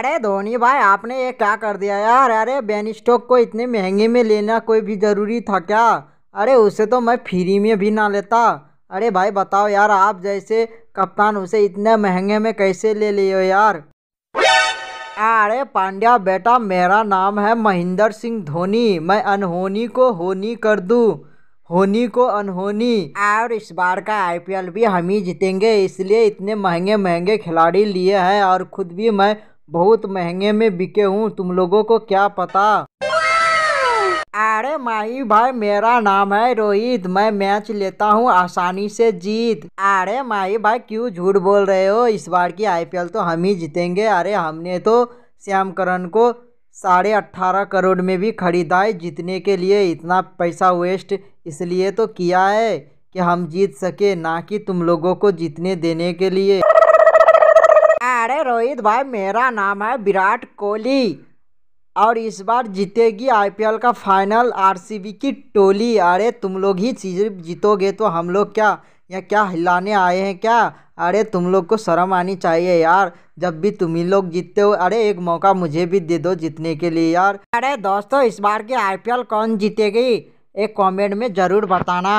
अरे धोनी भाई आपने ये क्या कर दिया यार अरे बेन स्टॉक को इतने महंगे में लेना कोई भी ज़रूरी था क्या अरे उसे तो मैं फ्री में भी ना लेता अरे भाई बताओ यार आप जैसे कप्तान उसे इतने महंगे में कैसे ले लियो यार अरे पांड्या बेटा मेरा नाम है महेंद्र सिंह धोनी मैं अनहोनी को होनी कर दूँ होनी को अनहोनी और इस बार का आईपीएल भी हम ही जीतेंगे इसलिए इतने महंगे महंगे खिलाड़ी लिए हैं और खुद भी मैं बहुत महंगे में बिके हूँ तुम लोगों को क्या पता अरे माही भाई मेरा नाम है रोहित मैं मैच लेता हूँ आसानी से जीत अरे माही भाई क्यों झूठ बोल रहे हो इस बार की आईपीएल तो हम ही जीतेंगे अरे हमने तो श्याम करण को साढ़े अट्ठारह करोड़ में भी खरीदा है जीतने के लिए इतना पैसा वेस्ट इसलिए तो किया है कि हम जीत सके ना कि तुम लोगों को जीतने देने के लिए अरे रोहित भाई मेरा नाम है विराट कोहली और इस बार जीतेगी आईपीएल का फाइनल आरसीबी की टोली अरे तुम लोग ही चीज जीतोगे तो हम लोग क्या या क्या हिलाने आए हैं क्या अरे तुम लोग को शर्म आनी चाहिए यार जब भी तुम ही लोग जीतते हो अरे एक मौका मुझे भी दे दो जीतने के लिए यार अरे दोस्तों इस बार की आईपीएल कौन जीतेगी एक कमेंट में ज़रूर बताना